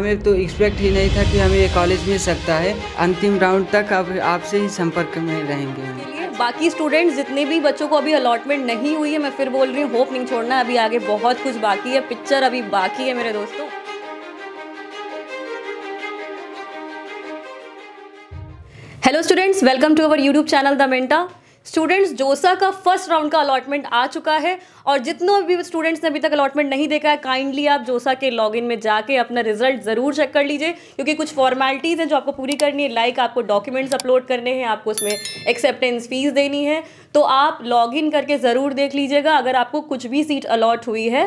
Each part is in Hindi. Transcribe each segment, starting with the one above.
हमें तो एक्सपेक्ट ही नहीं था कि हमें ये कॉलेज मिल सकता है अंतिम राउंड तक अब आपसे ही संपर्क में रहेंगे बाकी स्टूडेंट्स जितने भी बच्चों को अभी अलॉटमेंट नहीं हुई है मैं फिर बोल रही हूँ होप नहीं छोड़ना अभी आगे बहुत कुछ बाकी है पिक्चर अभी बाकी है मेरे दोस्तों hello students welcome to our YouTube channel the मेंटा स्टूडेंट्स जोसा का फर्स्ट राउंड का अलॉटमेंट आ चुका है और जितनों भी स्टूडेंट्स ने अभी तक अलॉटमेंट नहीं देखा है काइंडली आप जोसा के लॉगिन में जाके अपना रिजल्ट ज़रूर चेक कर लीजिए क्योंकि कुछ फॉर्मेलिटीज़ हैं जो आपको पूरी करनी है लाइक आपको डॉक्यूमेंट्स अपलोड करने हैं आपको उसमें एक्सेप्टेंस फीस देनी है तो आप लॉगिन करके ज़रूर देख लीजिएगा अगर आपको कुछ भी सीट अलॉट हुई है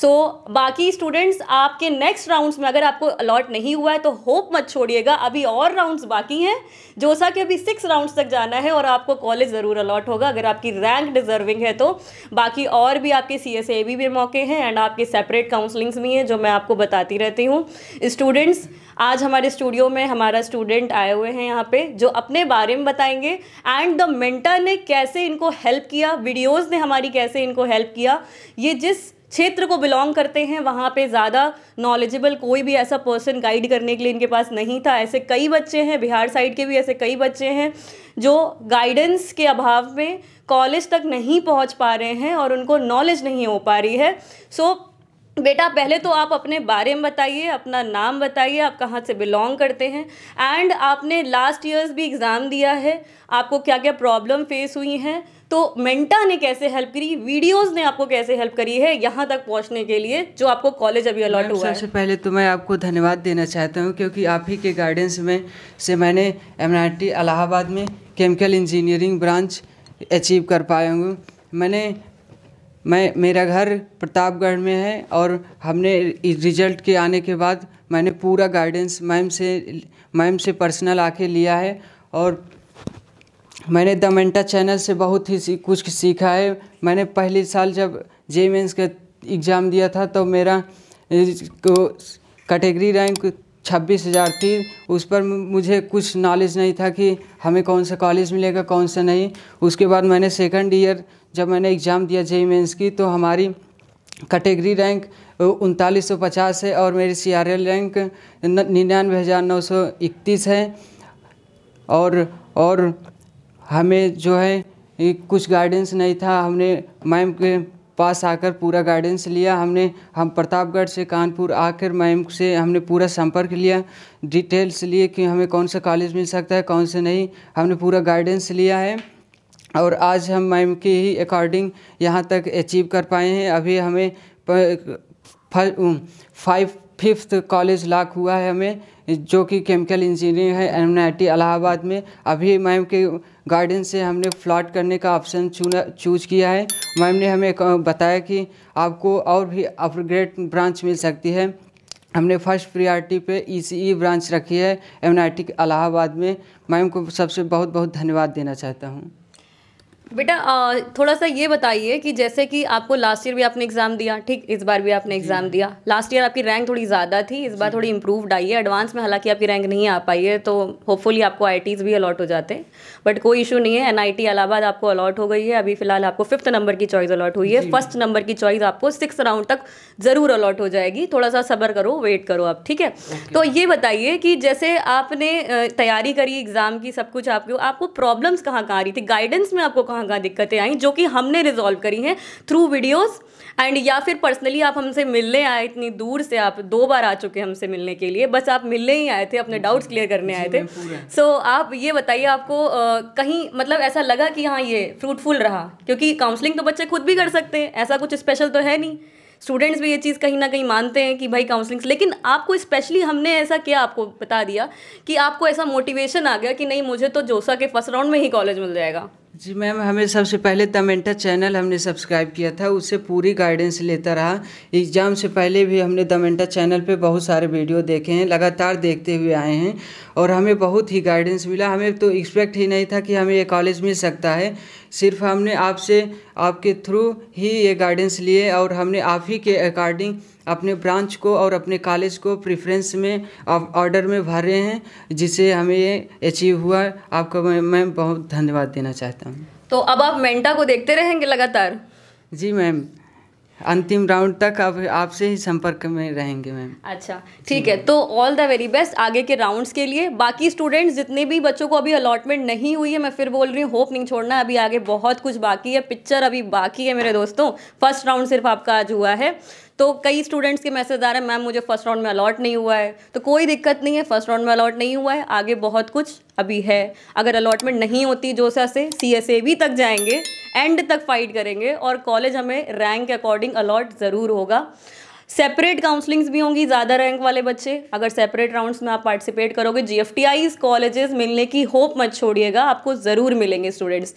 सो so, बाकी स्टूडेंट्स आपके नेक्स्ट राउंड्स में अगर आपको अलॉट नहीं हुआ है तो होप मत छोड़िएगा अभी और राउंड्स बाकी हैं जोसा के अभी सिक्स राउंड्स तक जाना है और आपको कॉलेज ज़रूर अलॉट होगा अगर आपकी रैंक डिजर्विंग है तो बाकी और भी आपके सी एस ए भी, भी मौके हैं एंड आपके सेपरेट काउंसलिंग्स भी हैं जो मैं आपको बताती रहती हूँ स्टूडेंट्स आज हमारे स्टूडियो में हमारा स्टूडेंट आए हुए हैं यहाँ पे जो अपने बारे में बताएंगे एंड द मेंटर ने कैसे इनको हेल्प किया वीडियोस ने हमारी कैसे इनको हेल्प किया ये जिस क्षेत्र को बिलोंग करते हैं वहाँ पे ज़्यादा नॉलेजेबल कोई भी ऐसा पर्सन गाइड करने के लिए इनके पास नहीं था ऐसे कई बच्चे हैं बिहार साइड के भी ऐसे कई बच्चे हैं जो गाइडेंस के अभाव में कॉलेज तक नहीं पहुँच पा रहे हैं और उनको नॉलेज नहीं हो पा रही है सो so, बेटा पहले तो आप अपने बारे में बताइए अपना नाम बताइए आप कहाँ से बिलोंग करते हैं एंड आपने लास्ट ईयर्स भी एग्ज़ाम दिया है आपको क्या क्या प्रॉब्लम फेस हुई हैं तो मेंटा ने कैसे हेल्प करी वीडियोस ने आपको कैसे हेल्प करी है यहाँ तक पहुँचने के लिए जो आपको कॉलेज अभी अलॉट हुआ सबसे पहले तो मैं आपको धन्यवाद देना चाहता हूँ क्योंकि आप ही के गाइडेंस में से मैंने एम इलाहाबाद में केमिकल इंजीनियरिंग ब्रांच अचीव कर पाया हूँ मैंने मैं मेरा घर प्रतापगढ़ में है और हमने रिजल्ट के आने के बाद मैंने पूरा गाइडेंस मैम से मैम से पर्सनल आके लिया है और मैंने द मेंटा चैनल से बहुत ही कुछ सीखा है मैंने पहले साल जब जे मेन्स का एग्ज़ाम दिया था तो मेरा कैटेगरी रैंक छब्बीस हज़ार थी उस पर मुझे कुछ नॉलेज नहीं था कि हमें कौन सा कॉलेज मिलेगा कौन सा नहीं उसके बाद मैंने सेकंड ईयर जब मैंने एग्ज़ाम दिया जे मेन्स की तो हमारी कैटेगरी रैंक उनतालीस सौ पचास है और मेरी सी आर एल रैंक निन्यानवे हज़ार नौ सौ इकतीस है और और हमें जो है कुछ गाइडेंस नहीं था हमने मैम के पास आकर पूरा गाइडेंस लिया हमने हम प्रतापगढ़ से कानपुर आकर मैम से हमने पूरा संपर्क लिया डिटेल्स लिए कि हमें कौन सा कॉलेज मिल सकता है कौन से नहीं हमने पूरा गाइडेंस लिया है और आज हम मैम के ही अकॉर्डिंग यहाँ तक अचीव कर पाए हैं अभी हमें फाइव फिफ्थ कॉलेज लाख हुआ है हमें जो कि केमिकल इंजीनियर है एम इलाहाबाद में अभी मैम के गार्डन से हमने फ्लॉट करने का ऑप्शन चुना चूज किया है मैम ने हमें बताया कि आपको और भी अपग्रेड ब्रांच मिल सकती है हमने फर्स्ट प्रियॉरिटी पे ई e ब्रांच e रखी है एम इलाहाबाद में मैम को सबसे बहुत बहुत धन्यवाद देना चाहता हूँ बेटा थोड़ा सा ये बताइए कि जैसे कि आपको लास्ट ईयर भी आपने एग्ज़ाम दिया ठीक इस बार भी आपने एग्ज़ाम दिया लास्ट ईयर आपकी रैंक थोड़ी ज़्यादा थी इस बार थोड़ी इम्प्रूवड आई है एडवांस में हालांकि आपकी रैंक नहीं आ पाई है तो होपफुली आपको आई भी अलॉट हो जाते बट कोई इशू नहीं है एन आई इलाहाबाद आपको अलॉट हो गई है अभी फिलहाल आपको फिफ्थ नंबर की चॉइस अलॉट हुई है फर्स्ट नंबर की चॉइस आपको सिक्स राउंड तक ज़रूर अलॉट हो जाएगी थोड़ा सा सबर करो वेट करो आप ठीक है तो ये बताइए कि जैसे आपने तैयारी करी एग्ज़ाम की सब कुछ आपको आपको प्रॉब्लम्स कहाँ कहाँ आ रही थी गाइडेंस में आपको कहाँ कहाँ कहाँ दिक्कतें आई जो कि हमने रिजॉल्व करी हैं थ्रू वीडियोज़ एंड या फिर पर्सनली आप हमसे मिलने आए इतनी दूर से आप दो बार आ चुके हमसे मिलने के लिए बस आप मिलने ही आए थे अपने डाउट्स क्लियर करने आए थे सो so, आप ये बताइए आपको आ, कहीं मतलब ऐसा लगा कि हाँ ये फ्रूटफुल रहा क्योंकि काउंसलिंग तो बच्चे खुद भी कर सकते हैं ऐसा कुछ स्पेशल तो है नहीं स्टूडेंट्स भी ये चीज़ कहीं ना कहीं मानते हैं कि भाई काउंसलिंग लेकिन आपको स्पेशली हमने ऐसा किया आपको बता दिया कि आपको ऐसा मोटिवेशन आ गया कि नहीं मुझे तो जोसा के फर्स्ट राउंड में ही कॉलेज मिल जाएगा जी मैम हमें सबसे पहले दमेंटा चैनल हमने सब्सक्राइब किया था उससे पूरी गाइडेंस लेता रहा एग्ज़ाम से पहले भी हमने दमेंटा चैनल पे बहुत सारे वीडियो देखे हैं लगातार देखते हुए आए हैं और हमें बहुत ही गाइडेंस मिला हमें तो एक्सपेक्ट ही नहीं था कि हमें ये कॉलेज मिल सकता है सिर्फ हमने आपसे आपके थ्रू ही ये गाइडेंस लिए और हमने आप ही के अकॉर्डिंग अपने ब्रांच को और अपने कॉलेज को प्रेफरेंस में ऑर्डर में भरे हैं जिसे हमें ये अचीव हुआ आपका मैम बहुत धन्यवाद देना चाहता हूँ तो अब आप मेंटा को देखते रहेंगे लगातार जी मैम अंतिम राउंड तक अब आपसे ही संपर्क में रहेंगे मैम अच्छा ठीक है तो ऑल द वेरी बेस्ट आगे के राउंड्स के लिए बाकी स्टूडेंट्स जितने भी बच्चों को अभी अलॉटमेंट नहीं हुई है मैं फिर बोल रही हूँ होप नहीं छोड़ना अभी आगे बहुत कुछ बाकी है पिक्चर अभी बाकी है मेरे दोस्तों फर्स्ट राउंड सिर्फ आपका आज हुआ है तो कई स्टूडेंट्स के मैसेज आ रहे हैं मैम मुझे फर्स्ट राउंड में अलॉट नहीं हुआ है तो कोई दिक्कत नहीं है फर्स्ट राउंड में अलॉट नहीं हुआ है आगे बहुत कुछ अभी है अगर अलॉटमेंट नहीं होती जोसा से सी एस ए भी तक जाएंगे एंड तक फाइट करेंगे और कॉलेज हमें रैंक के अकॉर्डिंग अलॉट ज़रूर होगा सेपरेट काउंसलिंग्स भी होंगी ज़्यादा रैंक वाले बच्चे अगर सेपरेट राउंड्स में आप पार्टिसिपेट करोगे जी एफ कॉलेजेस मिलने की होप मत छोड़िएगा आपको ज़रूर मिलेंगे students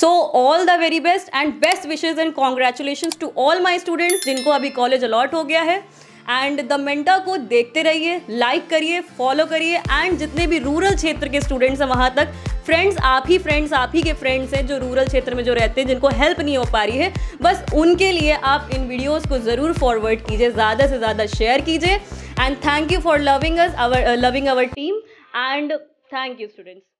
so all the very best and best wishes and congratulation to all my students जिनको अभी कॉलेज अलॉट हो गया है एंड द मेंटा को देखते रहिए लाइक करिए फॉलो करिए एंड जितने भी रूरल क्षेत्र के स्टूडेंट्स हैं वहाँ तक फ्रेंड्स आप ही फ्रेंड्स आप ही के फ्रेंड्स हैं जो रूरल क्षेत्र में जो रहते हैं जिनको हेल्प नहीं हो पा रही है बस उनके लिए आप इन वीडियोज़ को ज़रूर फॉरवर्ड कीजिए ज़्यादा से ज़्यादा शेयर कीजिए and thank you for loving us our loving our team and thank you students